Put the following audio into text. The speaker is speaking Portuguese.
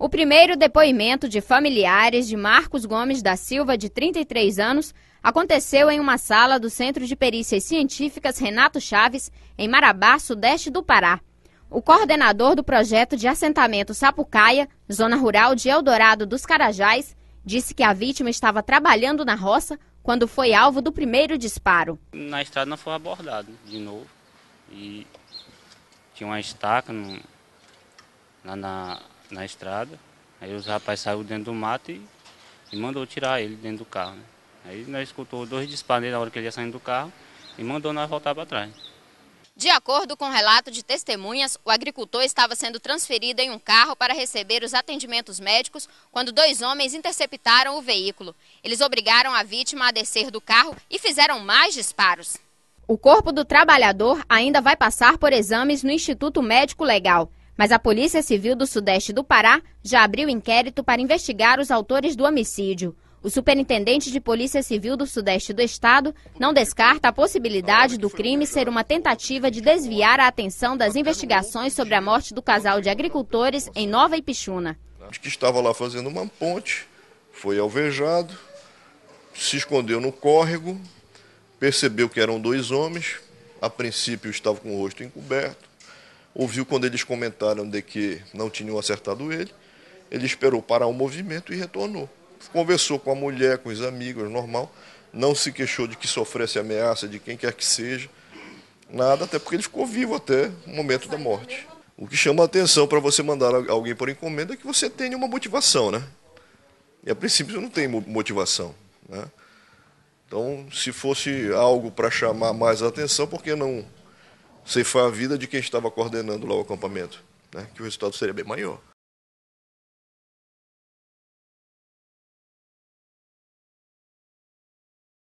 O primeiro depoimento de familiares de Marcos Gomes da Silva, de 33 anos, aconteceu em uma sala do Centro de Perícias Científicas Renato Chaves, em Marabá, sudeste do Pará. O coordenador do projeto de assentamento Sapucaia, zona rural de Eldorado dos Carajás, disse que a vítima estava trabalhando na roça quando foi alvo do primeiro disparo. Na estrada não foi abordado de novo. E tinha uma estaca no, na na estrada. Aí os rapazes saíram dentro do mato e, e mandou tirar ele dentro do carro. Né? Aí nós escutou dois disparos na hora que ele ia saindo do carro e mandou nós voltar para trás. De acordo com o relato de testemunhas, o agricultor estava sendo transferido em um carro para receber os atendimentos médicos quando dois homens interceptaram o veículo. Eles obrigaram a vítima a descer do carro e fizeram mais disparos. O corpo do trabalhador ainda vai passar por exames no Instituto Médico Legal. Mas a Polícia Civil do Sudeste do Pará já abriu inquérito para investigar os autores do homicídio. O superintendente de Polícia Civil do Sudeste do Estado não descarta a possibilidade do crime ser uma tentativa de desviar a atenção das investigações sobre a morte do casal de agricultores em Nova Ipixuna. Que estava lá fazendo uma ponte, foi alvejado, se escondeu no córrego, percebeu que eram dois homens, a princípio estava com o rosto encoberto, ouviu quando eles comentaram de que não tinham acertado ele. Ele esperou parar o movimento e retornou. Conversou com a mulher, com os amigos, normal. Não se queixou de que sofresse ameaça de quem quer que seja. Nada, até porque ele ficou vivo até o momento da morte. O que chama a atenção para você mandar alguém por encomenda é que você tenha uma motivação, né? E a princípio você não tem motivação, né? Então, se fosse algo para chamar mais atenção, por que não se foi a vida de quem estava coordenando lá o acampamento, né? que o resultado seria bem maior.